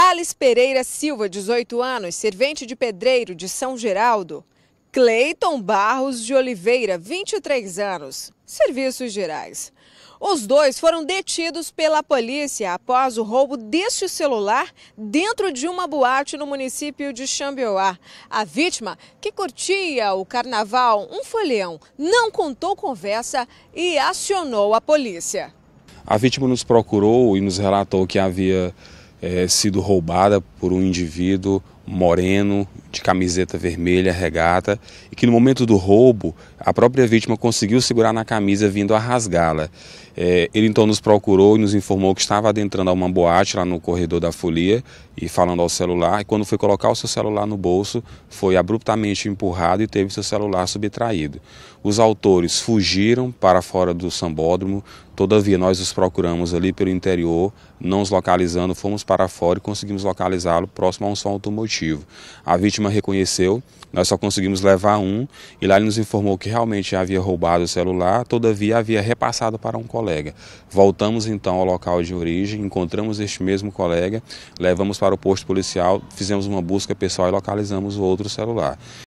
Thales Pereira Silva, 18 anos, servente de pedreiro de São Geraldo. Cleiton Barros de Oliveira, 23 anos, Serviços Gerais. Os dois foram detidos pela polícia após o roubo deste celular dentro de uma boate no município de Xambioá. A vítima, que curtia o carnaval, um folheão, não contou conversa e acionou a polícia. A vítima nos procurou e nos relatou que havia é, sido roubada por um indivíduo moreno, de camiseta vermelha, regata, e que no momento do roubo a própria vítima conseguiu segurar na camisa vindo a rasgá-la. É, ele então nos procurou e nos informou que estava adentrando a uma boate lá no corredor da folia e falando ao celular, e quando foi colocar o seu celular no bolso, foi abruptamente empurrado e teve seu celular subtraído. Os autores fugiram para fora do sambódromo, Todavia, nós os procuramos ali pelo interior, não os localizando, fomos para fora e conseguimos localizá-lo próximo a um som automotivo. A vítima reconheceu, nós só conseguimos levar um e lá ele nos informou que realmente havia roubado o celular, todavia havia repassado para um colega. Voltamos então ao local de origem, encontramos este mesmo colega, levamos para o posto policial, fizemos uma busca pessoal e localizamos o outro celular.